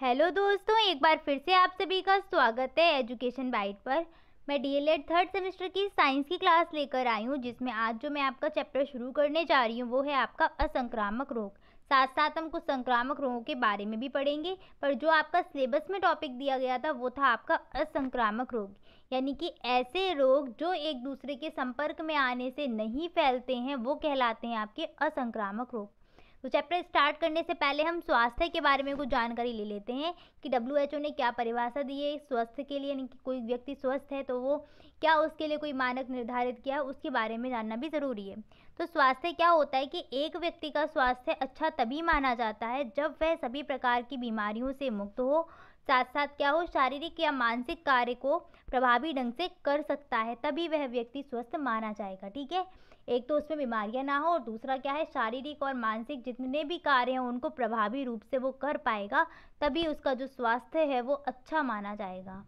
hello दोस्तों एक बार फिर से आप सभी का स्वागत है एजुकेशन बाइट पर मैं डीएलएड थर्ड सेमेस्टर की साइंस की क्लास लेकर आई हूँ जिसमें आज जो मैं आपका चैप्टर शुरू करने जा रही हूँ वो है आपका असंक्रामक रोग साथ साथ हम कुछ संक्रामक रोगों के बारे में भी पढ़ेंगे पर जो आपका सिलेबस में टॉपिक दिया गया था वो था आपका असंक्रामक रोग यानी कि ऐसे रोग जो एक दूसरे के संपर्क में आने से नहीं फैलते हैं वो कहलाते हैं आपके असंक्रामक रोग तो चैप्टर स्टार्ट करने से पहले हम स्वास्थ्य के बारे में कुछ जानकारी ले लेते हैं कि डब्ल्यू ने क्या परिभाषा दी है स्वास्थ्य के लिए यानी कि कोई व्यक्ति स्वस्थ है तो वो क्या उसके लिए कोई मानक निर्धारित किया है उसके बारे में जानना भी ज़रूरी है तो स्वास्थ्य क्या होता है कि एक व्यक्ति का स्वास्थ्य अच्छा तभी माना जाता है जब वह सभी प्रकार की बीमारियों से मुक्त हो साथ साथ क्या हो शारीरिक या मानसिक कार्य को प्रभावी ढंग से कर सकता है तभी वह व्यक्ति स्वस्थ माना जाएगा ठीक है एक तो उसमें बीमारियां ना हो और दूसरा क्या है शारीरिक और मानसिक जितने भी कार्य हैं उनको प्रभावी रूप से वो कर पाएगा तभी उसका जो स्वास्थ्य है वो अच्छा माना जाएगा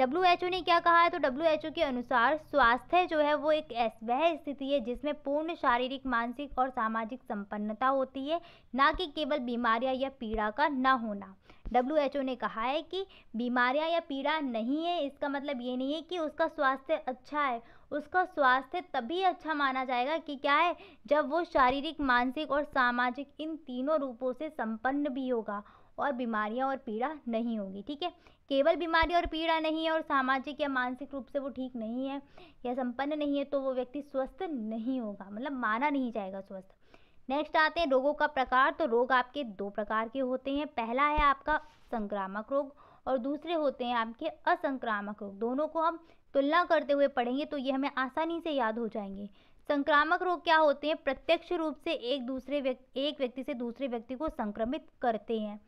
डब्ल्यू ने क्या कहा है तो डब्ल्यू के अनुसार स्वास्थ्य जो है वो एक वह स्थिति है जिसमें पूर्ण शारीरिक मानसिक और सामाजिक संपन्नता होती है ना कि केवल बीमारियां या पीड़ा का न होना डब्ल्यू ने कहा है कि बीमारियां या पीड़ा नहीं है इसका मतलब ये नहीं है कि उसका स्वास्थ्य अच्छा है उसका स्वास्थ्य तभी अच्छा माना जाएगा कि क्या है जब वो शारीरिक मानसिक और सामाजिक इन तीनों रूपों से संपन्न भी होगा और बीमारियां और पीड़ा नहीं होगी ठीक है केवल बीमारी और पीड़ा नहीं है और सामाजिक या मानसिक रूप से वो ठीक नहीं है या संपन्न नहीं है तो वो व्यक्ति स्वस्थ नहीं होगा मतलब माना नहीं जाएगा स्वस्थ नेक्स्ट आते हैं रोगों का प्रकार तो रोग आपके दो प्रकार के होते हैं पहला है आपका संक्रामक रोग और दूसरे होते हैं आपके असंक्रामक रोग दोनों को हम तुलना करते हुए पढ़ेंगे तो ये हमें आसानी से याद हो जाएंगे संक्रामक रोग क्या होते हैं प्रत्यक्ष रूप से एक दूसरे व्यक्ति एक व्यक्ति से दूसरे व्यक्ति को संक्रमित करते हैं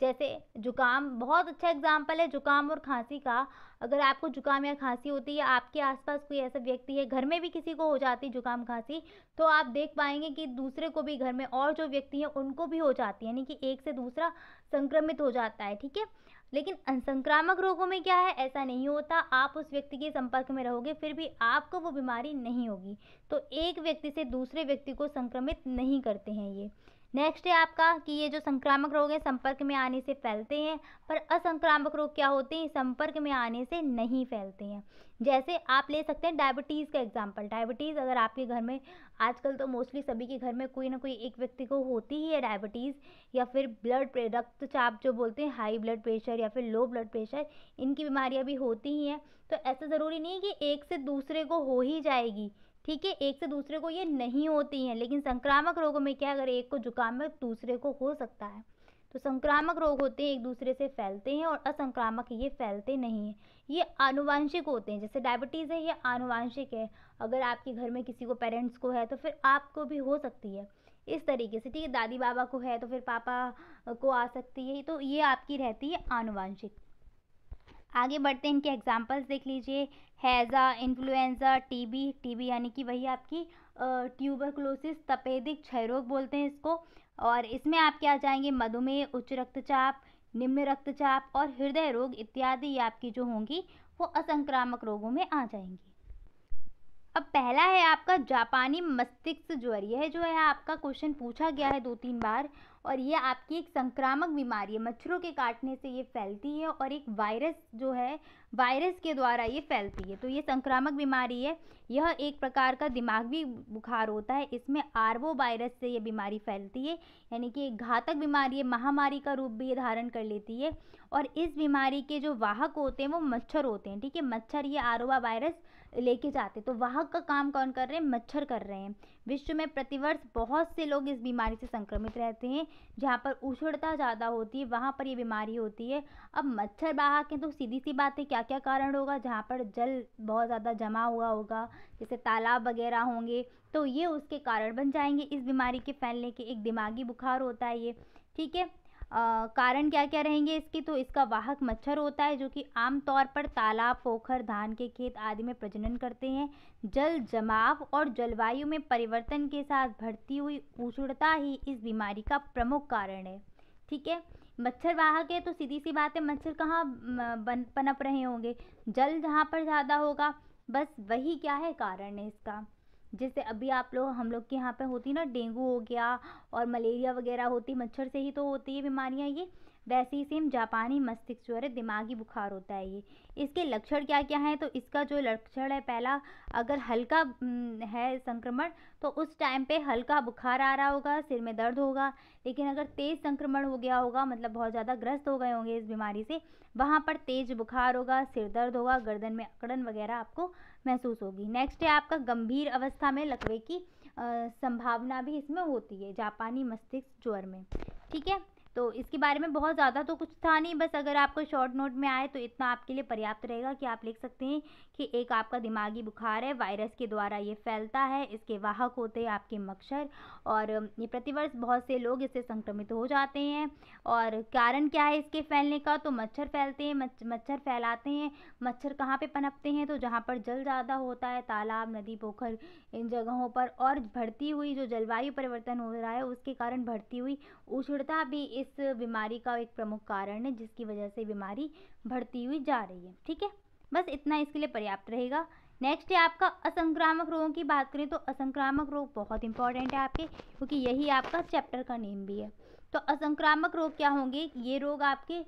जैसे जुकाम बहुत अच्छा एग्जाम्पल है जुकाम और खांसी का अगर आपको जुकाम या खांसी होती है आपके आसपास कोई ऐसा व्यक्ति है घर में भी किसी को हो जाती है जुकाम खांसी तो आप देख पाएंगे कि दूसरे को भी घर में और जो व्यक्ति हैं उनको भी हो जाती है यानी कि एक से दूसरा संक्रमित हो जाता है ठीक है लेकिन अं, संक्रामक रोगों में क्या है ऐसा नहीं होता आप उस व्यक्ति के संपर्क में रहोगे फिर भी आपको वो बीमारी नहीं होगी तो एक व्यक्ति से दूसरे व्यक्ति को संक्रमित नहीं करते हैं ये नेक्स्ट है आपका कि ये जो संक्रामक रोग हैं संपर्क में आने से फैलते हैं पर असंक्रामक रोग क्या होते हैं संपर्क में आने से नहीं फैलते हैं जैसे आप ले सकते हैं डायबिटीज़ का एग्जाम्पल डायबिटीज़ अगर आपके घर में आजकल तो मोस्टली सभी के घर में कोई ना कोई एक व्यक्ति को होती ही है डायबिटीज़ या फिर ब्लड रक्तचाप जो बोलते हैं हाई ब्लड प्रेशर या फिर लो ब्लड प्रेशर इनकी बीमारियाँ भी होती ही हैं तो ऐसा ज़रूरी नहीं है कि एक से दूसरे को हो ही जाएगी ठीक है एक से दूसरे को ये नहीं होती हैं लेकिन संक्रामक रोगों में क्या अगर एक को जुकाम है दूसरे को हो सकता है तो संक्रामक रोग होते हैं एक दूसरे से फैलते हैं और असंक्रामक ये फैलते नहीं हैं ये आनुवांशिक होते हैं जैसे डायबिटीज़ है ये आनुवांशिक है अगर आपके घर में किसी को पेरेंट्स को है तो फिर आपको भी हो सकती है इस तरीके से ठीक है दादी बाबा को है तो फिर पापा को आ सकती है तो ये आपकी रहती है आनुवांशिक आगे बढ़ते हैं इनके एग्जाम्पल्स देख लीजिए हैज़ा इन्फ्लुएंज़ा टीबी टीबी यानी कि वही आपकी ट्यूबरक्लोसिस तपेदिक क्षय रोग बोलते हैं इसको और इसमें आपके आ जाएंगे मधुमेह उच्च रक्तचाप निम्न रक्तचाप और हृदय रोग इत्यादि ये आपकी जो होंगी वो असंक्रामक रोगों में आ जाएंगी अब पहला है आपका जापानी मस्तिष्क ज्वर यह जो है आपका क्वेश्चन पूछा गया है दो तीन बार और ये आपकी एक संक्रामक बीमारी है मच्छरों के काटने से ये फैलती है और एक वायरस जो है वायरस के द्वारा ये फैलती है तो ये संक्रामक बीमारी है यह एक प्रकार का दिमागी बुखार होता है इसमें आरबो वायरस से ये बीमारी फैलती है यानी कि एक घातक बीमारी है महामारी का रूप भी ये धारण कर लेती है और इस बीमारी के जो वाहक होते हैं वो मच्छर होते हैं ठीक है मच्छर ये आरबा वायरस लेके जाते तो वाहक का काम कौन कर रहे हैं मच्छर कर रहे हैं विश्व में प्रतिवर्ष बहुत से लोग इस बीमारी से संक्रमित रहते हैं जहाँ पर उछड़ता ज़्यादा होती है वहाँ पर ये बीमारी होती है अब मच्छर बाहक हैं तो सीधी सी बात है क्या क्या कारण होगा जहाँ पर जल बहुत ज़्यादा जमा हुआ होगा जैसे तालाब वगैरह होंगे तो ये उसके कारण बन जाएंगे इस बीमारी के फैलने के एक दिमागी बुखार होता है ये ठीक है कारण क्या क्या रहेंगे इसके तो इसका वाहक मच्छर होता है जो कि आमतौर पर तालाब पोखर धान के खेत आदि में प्रजनन करते हैं जल जमाव और जलवायु में परिवर्तन के साथ बढ़ती हुई उष्णता ही इस बीमारी का प्रमुख कारण है ठीक है मच्छर वाहक है तो सीधी सी बात है मच्छर कहाँ बन पनप रहे होंगे जल जहाँ पर ज़्यादा होगा बस वही क्या है कारण है इसका जैसे अभी आप लोग हम लोग के यहाँ पे होती ना डेंगू हो गया और मलेरिया वगैरह होती मच्छर से ही तो होती है बीमारियाँ ये बैसीसिम जापानी मस्तिष्क ज्वर है दिमागी बुखार होता है ये इसके लक्षण क्या क्या हैं तो इसका जो लक्षण है पहला अगर हल्का है संक्रमण तो उस टाइम पे हल्का बुखार आ रहा होगा सिर में दर्द होगा लेकिन अगर तेज़ संक्रमण हो गया होगा मतलब बहुत ज़्यादा ग्रस्त हो गए होंगे इस बीमारी से वहाँ पर तेज़ बुखार होगा सिर दर्द होगा गर्दन में अकड़न वगैरह आपको महसूस होगी नेक्स्ट है आपका गंभीर अवस्था में लकवे की आ, संभावना भी इसमें होती है जापानी मस्तिष्क ज्वर में ठीक है तो इसके बारे में बहुत ज़्यादा तो कुछ था नहीं बस अगर आपको शॉर्ट नोट में आए तो इतना आपके लिए पर्याप्त रहेगा कि आप लिख सकते हैं कि एक आपका दिमागी बुखार है वायरस के द्वारा ये फैलता है इसके वाहक होते हैं आपके मच्छर और ये प्रतिवर्ष बहुत से लोग इससे संक्रमित हो जाते हैं और कारण क्या है इसके फैलने का तो मच्छर फैलते हैं मच्छर फैलाते हैं मच्छर कहाँ पर पनपते हैं तो जहाँ पर जल ज़्यादा होता है तालाब नदी पोखर इन जगहों पर और बढ़ती हुई जो जलवायु परिवर्तन हो रहा है उसके कारण बढ़ती हुई उष्णता भी इस बीमारी का एक प्रमुख कारण है जिसकी वजह से बीमारी बढ़ती हुई जा रही है ठीक है बस इतना इसके लिए पर्याप्त रहेगा नेक्स्ट है आपका असंक्रामक रोगों की बात करें तो असंक्रामक रोग बहुत इंपॉर्टेंट है आपके क्योंकि यही आपका चैप्टर का नेम भी है तो असंक्रामक रोग क्या होंगे ये रोग आपके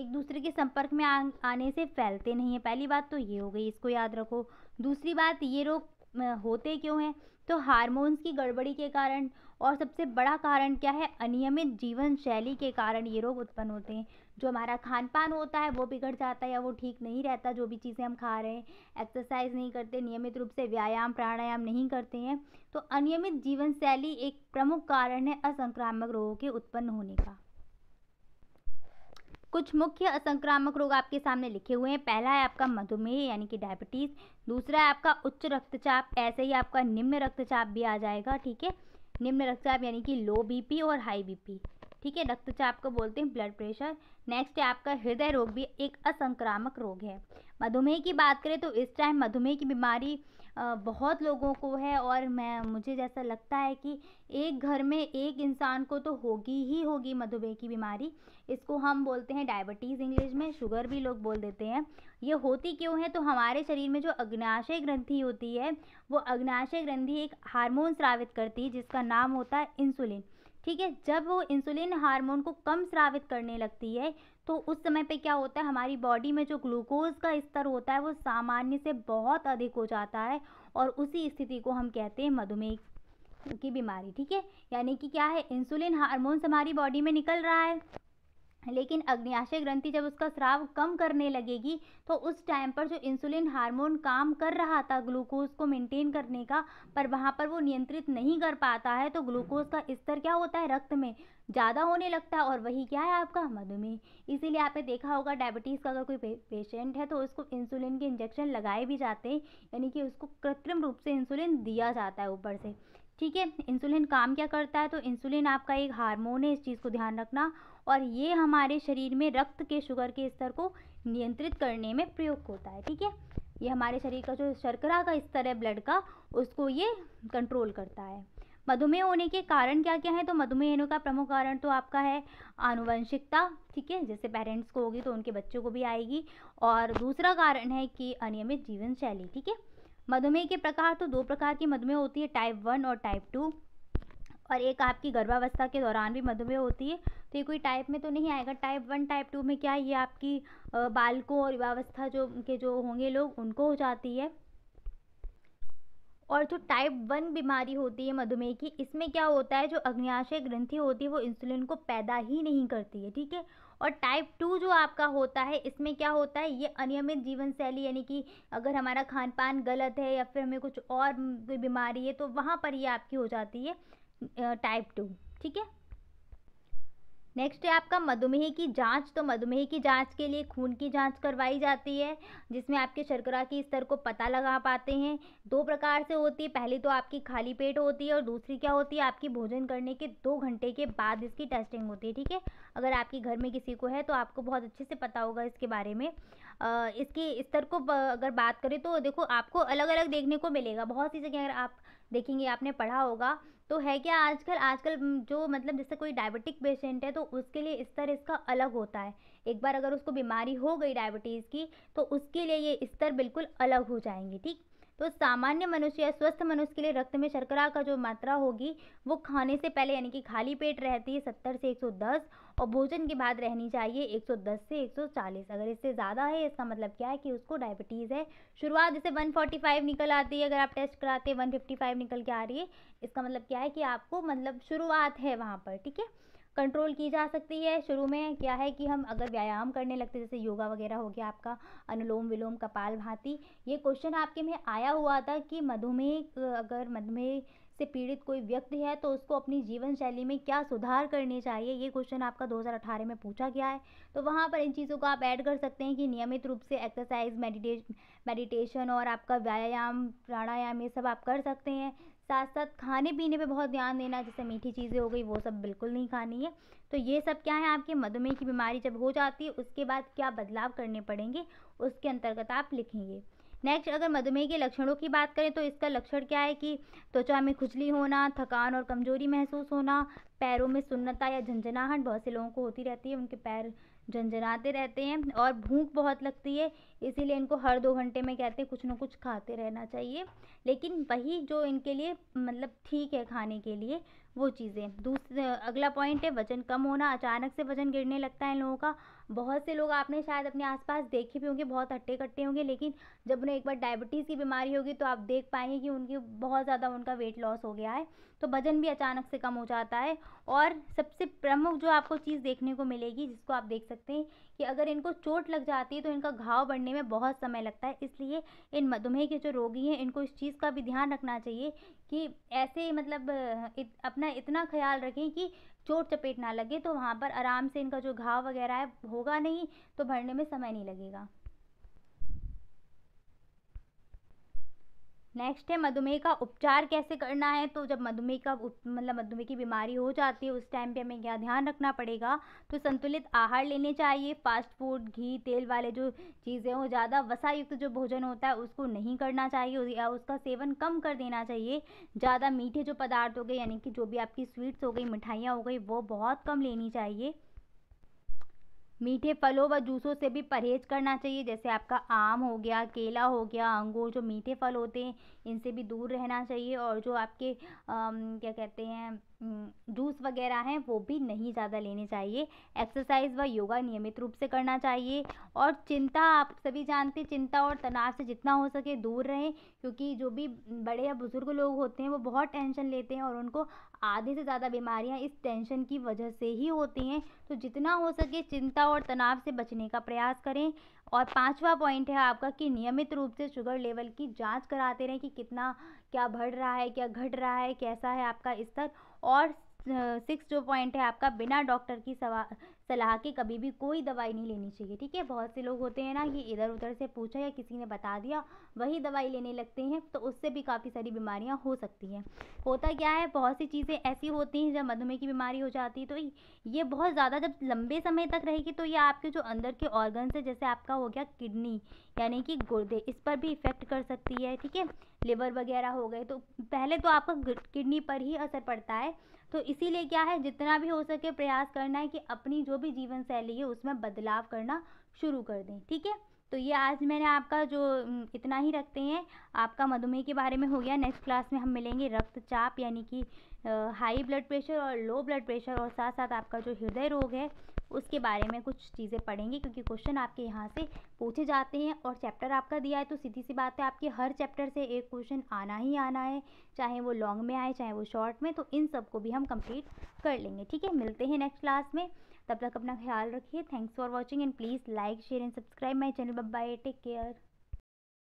एक दूसरे के संपर्क में आने से फैलते नहीं है पहली बात तो ये हो गई इसको याद रखो दूसरी बात ये रोग होते क्यों हैं तो हार्मोन्स की गड़बड़ी के कारण और सबसे बड़ा कारण क्या है अनियमित जीवन शैली के कारण ये रोग उत्पन्न होते हैं जो हमारा खान पान होता है वो बिगड़ जाता है या वो ठीक नहीं रहता जो भी चीज़ें हम खा रहे हैं एक्सरसाइज नहीं करते नियमित रूप से व्यायाम प्राणायाम नहीं करते हैं तो अनियमित जीवन शैली एक प्रमुख कारण है असंक्रामक रोगों के उत्पन्न होने का कुछ मुख्य असंक्रामक रोग आपके सामने लिखे हुए हैं पहला है आपका मधुमेह यानी कि डायबिटीज़ दूसरा है आपका उच्च रक्तचाप ऐसे ही आपका निम्न रक्तचाप भी आ जाएगा ठीक है निम्न रक्तचाप यानी कि लो बीपी और हाई बीपी ठीक है रक्तचाप को बोलते हैं ब्लड प्रेशर नेक्स्ट है आपका हृदय रोग भी एक असंक्रामक रोग है मधुमेह की बात करें तो इस टाइम मधुमेह की बीमारी बहुत लोगों को है और मैं मुझे जैसा लगता है कि एक घर में एक इंसान को तो होगी ही होगी मधुमेह की बीमारी इसको हम बोलते हैं डायबिटीज़ इंग्लिश में शुगर भी लोग बोल देते हैं ये होती क्यों है तो हमारे शरीर में जो अग्नाशय ग्रंथि होती है वो अग्नाशय ग्रंथि एक हार्मोन स्रावित करती है जिसका नाम होता है इंसुलिन ठीक है जब वो इंसुलिन हार्मोन को कम स्रावित करने लगती है तो उस समय पे क्या होता है हमारी बॉडी में जो ग्लूकोज का स्तर होता है वो सामान्य से बहुत अधिक हो जाता है और उसी स्थिति को हम कहते हैं मधुमेह की बीमारी ठीक है यानी कि क्या है इंसुलिन हार्मोन्स हमारी बॉडी में निकल रहा है लेकिन अग्नियाशय ग्रंथि जब उसका स्राव कम करने लगेगी तो उस टाइम पर जो इंसुलिन हार्मोन काम कर रहा था ग्लूकोज को मेंटेन करने का पर वहाँ पर वो नियंत्रित नहीं कर पाता है तो ग्लूकोज का स्तर क्या होता है रक्त में ज़्यादा होने लगता है और वही क्या है आपका मधुमेह इसीलिए आपने देखा होगा डायबिटीज़ का अगर कोई पेशेंट है तो उसको इंसुलिन के इंजेक्शन लगाए भी जाते हैं यानी कि उसको कृत्रिम रूप से इंसुलिन दिया जाता है ऊपर से ठीक है इंसुलिन काम क्या करता है तो इंसुलिन आपका एक हार्मोन है इस चीज़ को ध्यान रखना और ये हमारे शरीर में रक्त के शुगर के स्तर को नियंत्रित करने में प्रयोग होता है ठीक है ये हमारे शरीर का जो शर्करा का स्तर है ब्लड का उसको ये कंट्रोल करता है मधुमेह होने के कारण क्या क्या है तो मधुमेह होने का प्रमुख कारण तो आपका है आनुवंशिकता ठीक है जैसे पेरेंट्स को होगी तो उनके बच्चों को भी आएगी और दूसरा कारण है कि अनियमित जीवन शैली ठीक है मधुमेह के प्रकार तो दो प्रकार की मधुमेह होती है टाइप वन और टाइप टू और एक आपकी गर्भावस्था के दौरान भी मधुमेह होती है तो ये कोई टाइप में तो नहीं आएगा टाइप वन टाइप टू में क्या ये आपकी बालकों और युवावस्था जो के जो होंगे लोग उनको हो जाती है और जो टाइप वन बीमारी होती है मधुमेह की इसमें क्या होता है जो अग्न्याशय ग्रंथि होती है वो इंसुलिन को पैदा ही नहीं करती है ठीक है और टाइप टू जो आपका होता है इसमें क्या होता है ये अनियमित जीवन शैली यानी कि अगर हमारा खान पान गलत है या फिर हमें कुछ और बीमारी है तो वहाँ पर ये आपकी हो जाती है टाइप टू ठीक है नेक्स्ट है आपका मधुमेह की जांच तो मधुमेह की जांच के लिए खून की जांच करवाई जाती है जिसमें आपके शर्करा के स्तर को पता लगा पाते हैं दो प्रकार से होती है पहली तो आपकी खाली पेट होती है और दूसरी क्या होती है आपकी भोजन करने के दो घंटे के बाद इसकी टेस्टिंग होती है ठीक है अगर आपके घर में किसी को है तो आपको बहुत अच्छे से पता होगा इसके बारे में इसके स्तर को अगर बात करें तो देखो आपको अलग अलग देखने को मिलेगा बहुत सी जगह अगर आप देखेंगे आपने पढ़ा होगा तो है क्या आजकल आजकल जो मतलब जैसे कोई डायबिटिक पेशेंट है तो उसके लिए स्तर इसका अलग होता है एक बार अगर उसको बीमारी हो गई डायबिटीज़ की तो उसके लिए ये स्तर बिल्कुल अलग हो जाएंगे ठीक तो सामान्य मनुष्य या स्वस्थ मनुष्य के लिए रक्त में शर्करा का जो मात्रा होगी वो खाने से पहले यानी कि खाली पेट रहती है सत्तर से एक सौ दस और भोजन के बाद रहनी चाहिए एक सौ दस से एक सौ चालीस अगर इससे ज़्यादा है इसका मतलब क्या है कि उसको डायबिटीज़ है शुरुआत इसे वन फोर्टी फाइव निकल आती है अगर आप टेस्ट कराते हैं वन फिफ्टी फाइव निकल के आ रही है इसका मतलब क्या है कि आपको मतलब शुरुआत है वहाँ पर ठीक है कंट्रोल की जा सकती है शुरू में क्या है कि हम अगर व्यायाम करने लगते जैसे योगा वगैरह हो गया आपका अनुलोम विलोम कपाल भांति ये क्वेश्चन आपके में आया हुआ था कि मधुमेह अगर मधुमेह से पीड़ित कोई व्यक्ति है तो उसको अपनी जीवन शैली में क्या सुधार करने चाहिए ये क्वेश्चन आपका 2018 में पूछा गया है तो वहाँ पर इन चीज़ों को आप ऐड कर सकते हैं कि नियमित रूप से एक्सरसाइज मेडिटेशन मेडिटेशन और आपका व्यायाम प्राणायाम ये सब आप कर सकते हैं साथ साथ खाने पीने पे बहुत ध्यान देना जैसे मीठी चीज़ें हो गई वो सब बिल्कुल नहीं खानी है तो ये सब क्या है आपके मधुमेह की बीमारी जब हो जाती है उसके बाद क्या बदलाव करने पड़ेंगे उसके अंतर्गत आप लिखेंगे नेक्स्ट अगर मधुमेह के लक्षणों की बात करें तो इसका लक्षण क्या है कि त्वचा में खुजली होना थकान और कमजोरी महसूस होना पैरों में सुन्नता या झंझनाहट बहुत से लोगों को होती रहती है उनके पैर झंझनाते रहते हैं और भूख बहुत लगती है इसीलिए इनको हर दो घंटे में कहते हैं कुछ ना कुछ खाते रहना चाहिए लेकिन वही जो इनके लिए मतलब ठीक है खाने के लिए वो चीज़ें दूसरे अगला पॉइंट है वजन कम होना अचानक से वजन गिरने लगता है इन लोगों का बहुत से लोग आपने शायद अपने आसपास देखे भी होंगे बहुत हट्टे कट्टे होंगे लेकिन जब उन्हें एक बार डायबिटीज़ की बीमारी होगी तो आप देख पाएंगे कि उनकी बहुत ज़्यादा उनका वेट लॉस हो गया है तो वजन भी अचानक से कम हो जाता है और सबसे प्रमुख जो आपको चीज़ देखने को मिलेगी जिसको आप देख सकते हैं कि अगर इनको चोट लग जाती है तो इनका घाव बढ़ने में बहुत समय लगता है इसलिए इन मधुमेह के जो रोगी हैं इनको इस चीज़ का भी ध्यान रखना चाहिए कि ऐसे मतलब इत, अपना इतना ख्याल रखें कि चोट चपेट ना लगे तो वहाँ पर आराम से इनका जो घाव वगैरह है होगा नहीं तो भरने में समय नहीं लगेगा नेक्स्ट है मधुमेह का उपचार कैसे करना है तो जब मधुमेह का मतलब मधुमेह की बीमारी हो जाती है उस टाइम पे हमें क्या ध्यान रखना पड़ेगा तो संतुलित आहार लेने चाहिए फास्ट फूड घी तेल वाले जो चीज़ें हो ज़्यादा वसायुक्त जो भोजन होता है उसको नहीं करना चाहिए या उसका सेवन कम कर देना चाहिए ज़्यादा मीठे जो पदार्थ हो गए यानी कि जो भी आपकी स्वीट्स हो गई मिठाइयाँ हो गई वो बहुत कम लेनी चाहिए मीठे फलों व जूसों से भी परहेज करना चाहिए जैसे आपका आम हो गया केला हो गया अंगूर जो मीठे फल होते हैं इनसे भी दूर रहना चाहिए और जो आपके क्या कहते हैं हम्म, जूस वगैरह हैं वो भी नहीं ज़्यादा लेने चाहिए एक्सरसाइज व योगा नियमित रूप से करना चाहिए और चिंता आप सभी जानते हैं चिंता और तनाव से जितना हो सके दूर रहें क्योंकि जो भी बड़े या बुज़ुर्ग लोग होते हैं वो बहुत टेंशन लेते हैं और उनको आधे से ज़्यादा बीमारियाँ इस टेंशन की वजह से ही होती हैं तो जितना हो सके चिंता और तनाव से बचने का प्रयास करें और पांचवा पॉइंट है आपका कि नियमित रूप से शुगर लेवल की जांच कराते रहें कि कितना क्या बढ़ रहा है क्या घट रहा है कैसा है आपका स्तर और सिक्स जो पॉइंट है आपका बिना डॉक्टर की सलाह के कभी भी कोई दवाई नहीं लेनी चाहिए ठीक है बहुत से लोग होते हैं ना ये इधर उधर से पूछा या किसी ने बता दिया वही दवाई लेने लगते हैं तो उससे भी काफ़ी सारी बीमारियां हो सकती हैं होता क्या है बहुत सी चीज़ें ऐसी होती हैं जब मधुमेह की बीमारी हो जाती है तो ये बहुत ज़्यादा जब लंबे समय तक रहेगी तो ये आपके जो अंदर के ऑर्गन से जैसे आपका हो गया किडनी यानी कि गुर्दे इस पर भी इफ़ेक्ट कर सकती है ठीक है लिवर वगैरह हो गए तो पहले तो आपका किडनी पर ही असर पड़ता है तो इसीलिए क्या है जितना भी हो सके प्रयास करना है कि अपनी जो भी जीवन शैली है उसमें बदलाव करना शुरू कर दें ठीक है तो ये आज मैंने आपका जो इतना ही रखते हैं आपका मधुमेह के बारे में हो गया नेक्स्ट क्लास में हम मिलेंगे रक्तचाप यानी कि हाई ब्लड प्रेशर और लो ब्लड प्रेशर और साथ साथ आपका जो हृदय रोग है उसके बारे में कुछ चीज़ें पढ़ेंगे क्योंकि क्वेश्चन आपके यहाँ से पूछे जाते हैं और चैप्टर आपका दिया है तो सीधी सी बात है आपके हर चैप्टर से एक क्वेश्चन आना ही आना है चाहे वो लॉन्ग में आए चाहे वो शॉर्ट में तो इन सब को भी हम कंप्लीट कर लेंगे ठीक है मिलते हैं नेक्स्ट क्लास में तब तक अपना ख्याल रखिए thanks for watching and please like share and subscribe my channel bye take care